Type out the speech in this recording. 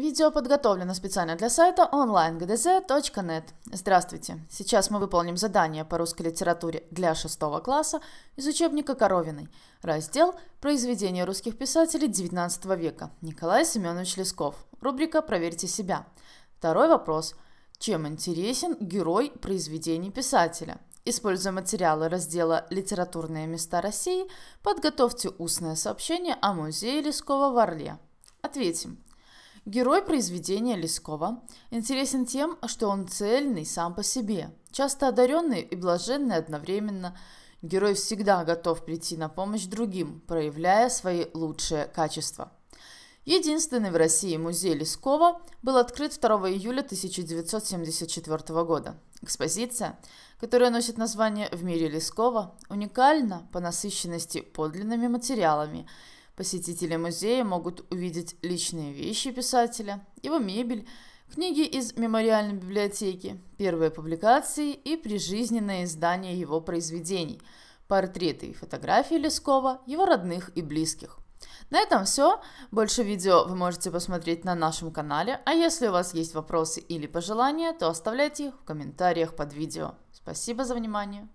Видео подготовлено специально для сайта online.gdz.net. Здравствуйте! Сейчас мы выполним задание по русской литературе для шестого класса из учебника Коровиной. Раздел «Произведения русских писателей XIX века» Николай Семенович Лесков. Рубрика «Проверьте себя». Второй вопрос. Чем интересен герой произведений писателя? Используя материалы раздела «Литературные места России», подготовьте устное сообщение о музее Лескова в Орле. Ответим. Герой произведения Лескова интересен тем, что он цельный сам по себе, часто одаренный и блаженный одновременно. Герой всегда готов прийти на помощь другим, проявляя свои лучшие качества. Единственный в России музей Лескова был открыт 2 июля 1974 года. Экспозиция, которая носит название «В мире Лескова», уникальна по насыщенности подлинными материалами – Посетители музея могут увидеть личные вещи писателя, его мебель, книги из мемориальной библиотеки, первые публикации и прижизненное издание его произведений, портреты и фотографии Лескова, его родных и близких. На этом все. Больше видео вы можете посмотреть на нашем канале, а если у вас есть вопросы или пожелания, то оставляйте их в комментариях под видео. Спасибо за внимание!